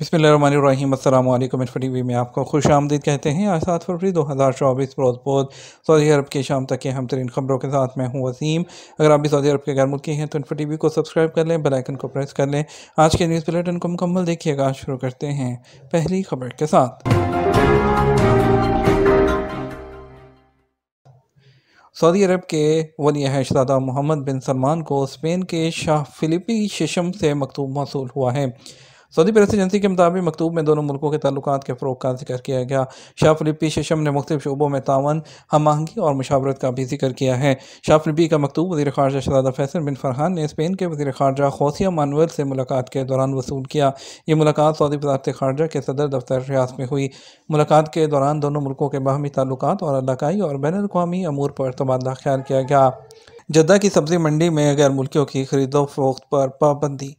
बसमीम वी में आपको खुश आमदीद कहते हैं आज सात फरवरी दो हज़ार चौबीस रोज़ पोत सऊदी अरब के शाम तक के हम तरीन खबरों के साथ मैं हूँ वसीम अगर आप भी सऊदी अरब के गैर मुल्की हैं तो इन्फा टी को सब्सक्राइब कर लें बेलाइकन को प्रेस कर लें आज के न्यूज़ बुलेटिन को मुकम्मल देखिएगा शुरू करते हैं पहली खबर के साथ सऊदी अरब के वली शहजादा मोहम्मद बिन सलमान को स्पेन के शाह फिलिपी शशम से मकतूब मौसू हुआ है सऊदी प्रेस एजेंसी के मुताबिक मकतूब में दोनों मुल्कों के तल्लक के फ़रोग का जिक्र किया गया शाह फिलिपी शशम ने मुख्तु शोबों में तावन हम आहंगी और मशावरत का भी जिक्र किया है शाह फिलिपी का मकतूब वजी खारजा शहजादा फैसल बिन फरहान ने स्पेन के वजी खारजा खौसिया मानवल से मुलाकात के दौरान वसूल किया ये मुलाकात सऊदी वजारत खारजा के सदर दफ्तर रियाज में हुई मुलाकात के दौरान दोनों मुल्कों के बाहमी तल्लु और इलाकई और बैन अवी अमूर पर तबादला ख्याल किया गया जद्दा की सब्ज़ी मंडी में गैर मुल्कियों की खरीदो फरोख्त पर पाबंदी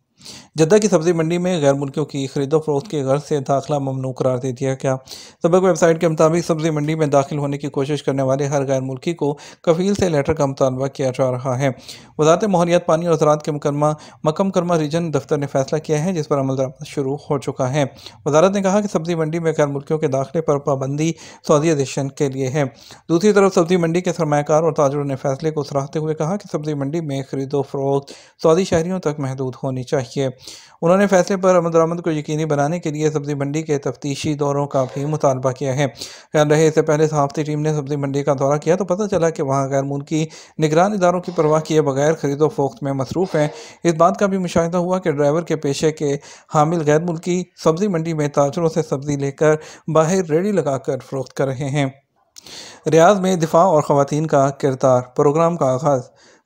जद्दा की सब्ज़ी मंडी में गैर मुल्कियों की खरीदो फरोख्त की गर्ज से दाखिला ममनू करार दे दिया गया सबक वेबसाइट के मुताबिक सब्ज़ी मंडी में दाखिल होने की कोशिश करने वाले हर गैर मुल्की को कफील से लेटर का मुतालबा किया जा रहा है वजारत माहौलियात पानी और ज़रात के मुकदमा मकम करमा रीजन दफ्तर ने फैसला किया है जिस पर अमल दरामद शुरू हो चुका है वजारत ने कहा कि सब्ज़ी मंडी में गैर मुल्कियों के दाखिले पर पाबंदी सऊदी एडिशन के लिए है दूसरी तरफ सब्ज़ी मंडी के सरमाकार और ताजरों ने फैसले को सराहते हुए कहा कि सब्ज़ी मंडी में खरीदो फरोख्त सऊदी शहरीों तक महदूद होनी चाहिए चाहिए उन्होंने फैसले पर अमद दरामद को यकीनी बनाने के लिए सब्ज़ी मंडी के तफ्तीशी दौरों का भी मुतालबा किया है ख्याल रहे इससे पहले सहाफ़ती टीम ने सब्ज़ी मंडी का दौरा किया तो पता चला कि वहाँ गैर मुल्की निगरान इदारों की परवाह किए बगैर खरीदो फोख्त में मसरूफ़ हैं इस बात का भी मुशाह हुआ कि ड्राइवर के पेशे के हामिल गैर मुल्की सब्ज़ी मंडी में ताजरों से सब्ज़ी लेकर बाहर रेडी लगाकर फरोख्त कर रहे हैं रियाज में दिफा और ख़वान का किरदार प्रोग्राम का आगाज़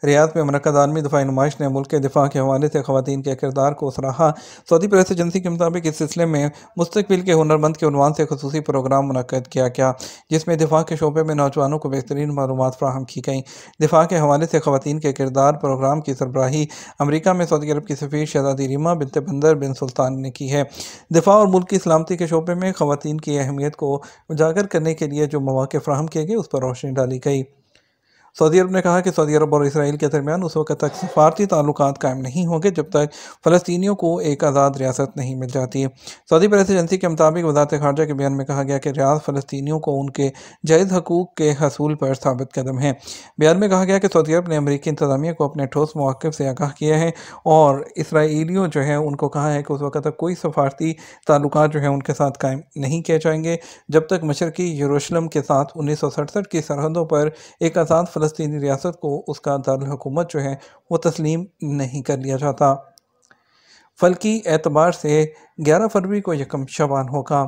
रियाद में मनकद आर्मी दफाई नुमाइश ने मुल्क के दिफा के हवाले से खातन के किरदार को सराहा सऊदी प्रेस एजेंसी के मुताबिक इस सिलसिले में मुस्तबिल के हुनरमंद के अनवान से खसूस प्रोग्राम मनद किया गया जिसमें दिफा के शोबे में नौजवानों को बेहतरीन मालूम फ्राहम की गई दिफा के हवाले से खातन के किरदार प्रोग्राम की सरबराही अमरीका में सऊदी अरब की सफी शहजादी रीमा बिल तबंदर बिन सुल्तान ने की है दिफा और मुल्क की सलामती के शोबे में खातन की अहमियत को उजागर करने के लिए जो मौाक़ फ्राहम किए गए उस पर रोशनी डाली गई सऊदी अरब ने कहा कि सऊदी अरब और इसराइल के दरमियान उस वक्त तक सफारती ताल्लुक कायम नहीं होंगे जब तक फ़लस्तियों को एक आज़ाद रियासत नहीं मिल जाती सऊदी प्रेस एजेंसी के मुताबिक वजारत खारजा के बयान में कहा गया कि रियाज फ़लस्तियों को उनके जायज़ हकूक़ के हसूल पर साबित कदम है बयान में कहा गया कि सऊदी अरब ने अमरीकी इंतजामिया को अपने ठोस मौक़ से आगाह किया है और इसराइलियों जो है उनको कहा है कि उस वक्त तक कोई सफारती ताल्लुक जो है उनके साथ कायम नहीं किए जाएंगे जब तक मशरकी यरूशलम के साथ उन्नीस सौ सड़सठ की सरहदों पर एक आज़ाद फ़लस्तनी रियासत को उसका दारकूमत जो है वह तस्लीम नहीं कर लिया जाता फलकी एतबार से ग्यारह फरवरी को यकम शबान होगा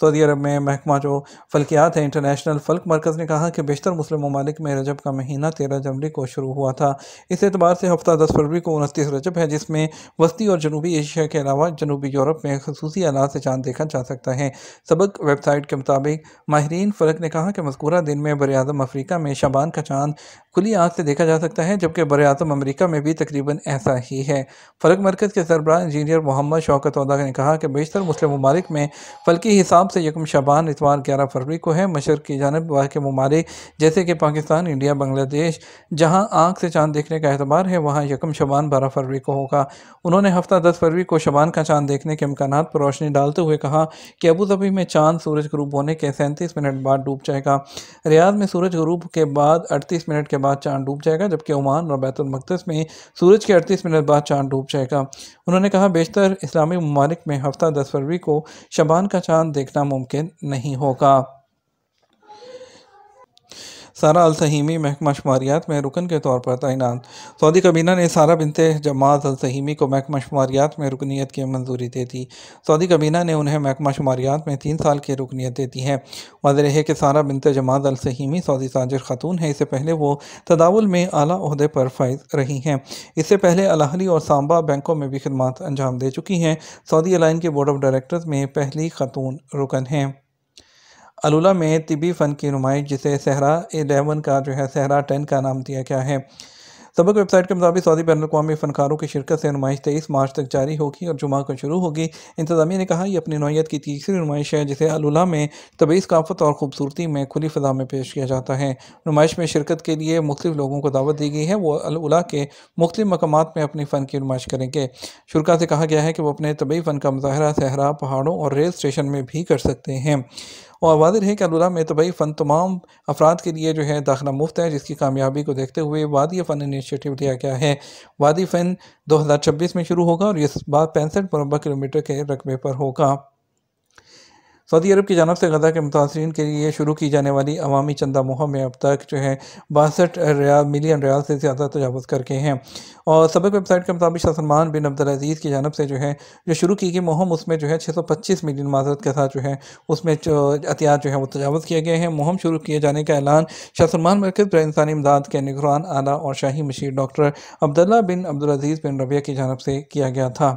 सऊदी अरब में महकमा जो फल्कियात है इंटरनेशनल फल्क मरकज़ ने कहा कि बेशतर मुस्लिम ममालिक में रजब का महीना तेरह जनवरी को शुरू हुआ था इस एतबार से हफ्ता दस फरवरी को उनतीस रजब है जिसमें वस्ती और जनूबी एशिया के अलावा जनूबी यूरोप में खसूसी आलात से चांद देखा जा सकता है सबक वेबसाइट के मुताबिक माहरीन फलक ने कहा कि मस्कूरा दिन में बर अजम अफ्रीका में शबान का चांद खुली आँख से देखा जा सकता है जबकि बर अजम अमरीका में भी तकरीबन ऐसा ही है फलक मरकज़ के सरबराह इंजीनियर मोहम्मद शौकत ने कहा कि बेशतर मुस्लिम ममालिक में फल्की हिसाब आब से यकम शबान इतवार ग्यारह फरवरी को है मशर की जानब के ममालिक जैसे कि पाकिस्तान इंडिया बांग्लादेश जहाँ आँख से चांद देखने का एतबार है वहाँ यकम शबान बारह फरवरी को होगा उन्होंने हफ्ता दस फरवरी को शबान का चांद देखने के इम्कान पर रोशनी डालते हुए कहा कि अबूजबी में चांद सूरज ग्रूब होने के सैंतीस मिनट बाद डूब जाएगा रियाज में सूरज ग्रूब के बाद अड़तीस मिनट के बाद चांद डूब जाएगा जबकि ओमान और बैतुलमकदस में सूरज के अड़तीस मिनट बाद चांद डूब जाएगा उन्होंने कहा बेशतर इस्लामी ममालिक में हफ्ता दस फरवरी को शबान का चांद देखना बचना मुमकिन नहीं होगा सारा अलसहीमी महकमा शुमारियात में रुकन के तौर पर तैनात सऊदी कबीना ने सारा बिनते जमात अलसहीमी को महकमा शुमारियात में रुकनीत की मंजूरी दे दी सऊदी कबीना ने उन्हें महकमा शुमारियात में तीन साल की रुकनीत दे दी है वाजह है कि सारा बिनते जमात अलसहीमी सऊदी ताजर खातून है इससे पहले वो तदावल में अली अहदे पर फायज रही हैं इससे पहले अलहली और सांबा बैंकों में भी खदमात अंजाम दे चुकी हैं सऊदी अलाइन के बोर्ड ऑफ डायरेक्टर्स में पहली खातून रुकन हैं अलूला में तिबी फ़न की नुमाइश जिसे सहरा एलेवन का जो है सहरा टेन का नाम दिया गया है सबक वेबसाइट के मुताबिक सऊदी बैन अवी फ़नकारों की शिरकत से नुमाइश तेईस मार्च तक जारी होगी और जुमा को शुरू होगी इंतजामिया ने कहा यह अपनी नोयत की तीसरी नुमाइश है जिसे अलूला में तबी सकाफत और खूबसूरती में खुली फजा में पेश किया जाता है नुमाइश में शिरकत के लिए मुख्तु लोगों को दावत दी गई है वो अलूला के मुख्त मकाम में अपनी फ़न की नुमाइश करेंगे शुरा से कहा गया है कि वो अपने तबी फ़न का मुजाहरा सहरा पहाड़ों और रेल स्टेशन में भी कर सकते हैं और वाजिर है कि अलूरा में तबई तो फ़न तमाम अफराद के लिए जो है दाखिला मुफ्त है जिसकी कामयाबी को देखते हुए वादी फ़न इनिशियटिव लिया गया है वादी फ़न दो हज़ार छब्बीस में शुरू होगा और ये बात पैंसठ मुरबा किलोमीटर के रकबे पर होगा सऊदी अरब की जानब से गजा के मुतासरी के लिए शुरू की जाने वाली अवामी चंदा मुहम में अब तक जो है बासठ रियाल मिलियन रियाल से ज़्यादा तजावज़ करके हैं और सबक वेबसाइट के मुताबिक सलमान बिन अब्दुल अजीज़ की जानब से जो है जो शुरू की गई मुहम उसमें जो है छः सौ पच्चीस मिलियन माजरत के साथ जो है उसमें अतियात जो है वो तजावज़ किए गए हैं मुहम शुरू किए जाने का ऐलान शाह सलमान मरकज़ पर इंसानी इमदाद के निगरान आला और शाही मशीर doctor Abdullah bin Abdul Aziz bin Rabiah की जानब से किया गया था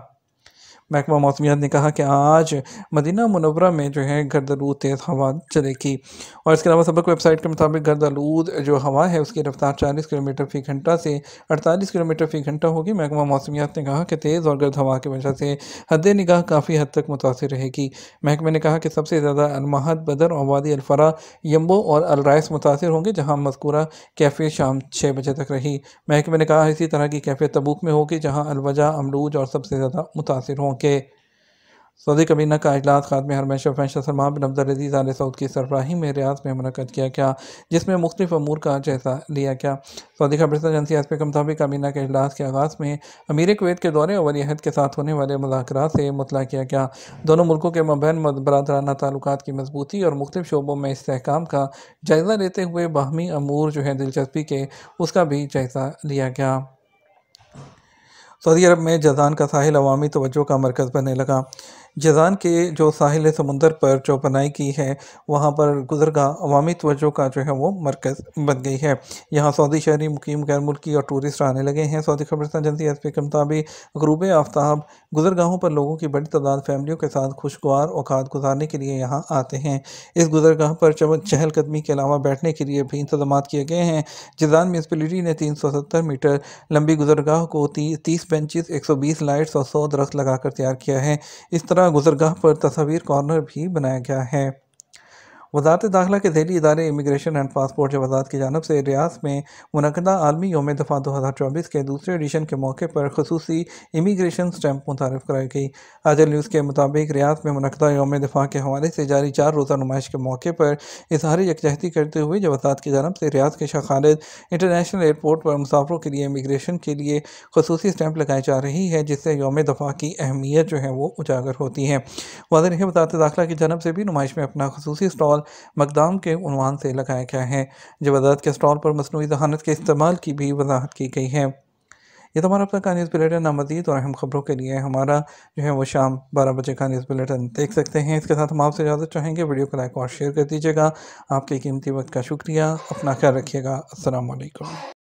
महकमा मौसमियात ने कहा कि आज मदीना मनवरा में जो है गर्द आलू तेज़ हवा चलेगी और इसके अलावा सबक वेबसाइट के मुताबिक गर्द आलूद जो हवा है उसकी रफ्तार चालीस किलोमीटर फ़ी घंटा से अड़तालीस किलोमीटर फ़ी घंटा होगी महकमा मौसमियात ने कहा कि तेज़ और गर्द हवा की वजह से हद निगाह काफ़ी हद तक मुतासर रहेगी महकमे ने कहा कि सबसे ज़्यादा अलमाहद बदर और वादी अलफरा यम्बो और अलराइस मुतासर होंगे जहाँ मस्कूरा कैफियत शाम छः बजे तक रही महकमे ने कहा इसी तरह की कैफियत तबूक में होगी जहाँ अलवजा अमरूज और सबसे ज़्यादा मुतासर होंगे के सऊदी कबीना का अजलास खादम हरमेश सलमान बिन अब्दुलरजीज़ आल सऊद की सरबराही में रियाज में मनकद किया गया जिसमें मुख्तफ अमूर का जायजा लिया गया सऊदी खबर एजेंसी एस के मुताबिक काबीना के अजलास के आगाज़ में अमीर कवैत के दौरे अवली अहद के साथ होने वाले मुजाकर से मुतला किया गया दोनों मुल्कों के मबैन बरदराना ताल्लुक की मजबूती और मुख्तु शोबों में इसकाम का जायज़ा लेते हुए बाहमी अमूर जो है दिलचस्पी के उसका भी जायज़ा लिया गया सऊदी अरब में जदान का साहिल अवामी तोज्जो का मरकज़ बनने लगा जजान के जो साहिल समुंदर पर जो बनाई गई है वहाँ पर गुजरगाह अवामी तवज्जो का जो है वो मरकज़ बन गई है यहाँ सऊदी शहरी मुकीम गैर मुल्की और टूरिस्ट आने लगे हैं सऊदी खबरस्तान एजेंसी एस पी के मुताबिक गरूब आफ्ताब गुजरगाहों पर लोगों की बड़ी तादाद फैमिलियों के साथ खुशगवार औकात गुजारने के लिए यहाँ आते हैं इस गुजरगाह पर चहलकदमी के अलावा बैठने के लिए भी इंतजाम किए गए हैं जजान म्यूनसपलिटी ने तीन सौ सत्तर मीटर लंबी गुजरगाह को तीस बेंचेस बीस लाइट्स और सौ दरख्त लगाकर तैयार किया है इस तरह गुजरगाह पर तस्वीर कॉर्नर भी बनाया गया है वजारत दाखिला के दहली इदारे इमिग्रेशन एंड पासपोर्ट जवाजात की जानब से रियाज में मुनदा आलमी योम दफ़ा दो हज़ार चौबीस के दूसरे एडिशन के मौके पर खसूसी इमिग्रेशन स्टैंप मुतारफ़ कराई गई आजल न्यूज़ के मुताबिक रियाज में मुनदा योम दफ़ा के हवाले से जारी चार रोज़ा नुमाइश के मौके पर इजहार यकजहती करते हुए जवाजात की जानब से रियाज के शाह खालिद इंटरनेशनल एयरपोर्ट पर मुसाफरों के लिए इमिग्रेशन के लिए खसूसी स्टैंप लगाई जा रही है जिससे योम दफ़ा की अहमियत जो है वो उजागर होती है वाजह बताते दाखिला की जानब से भी नुमाइश में अपना खसूस स्टॉल इस्तेमाल मकदाम के अनवान से लगाया गया है जब के स्टॉल पर मसनू जहानत के इस्तेमाल की भी वजाहत की गई है ये तुम्हारा अपना का न्यूज़ बुलेटिन नामदीद और अहम खबरों के लिए हमारा जो है वो शाम बारह बजे का न्यूज़ बुलेटिन देख सकते हैं इसके साथ हम आपसे इजाज़त चाहेंगे वीडियो को लाइक और शेयर कर दीजिएगा आपके कीमती वक्त का शुक्रिया अपना ख्याल रखिएगा असल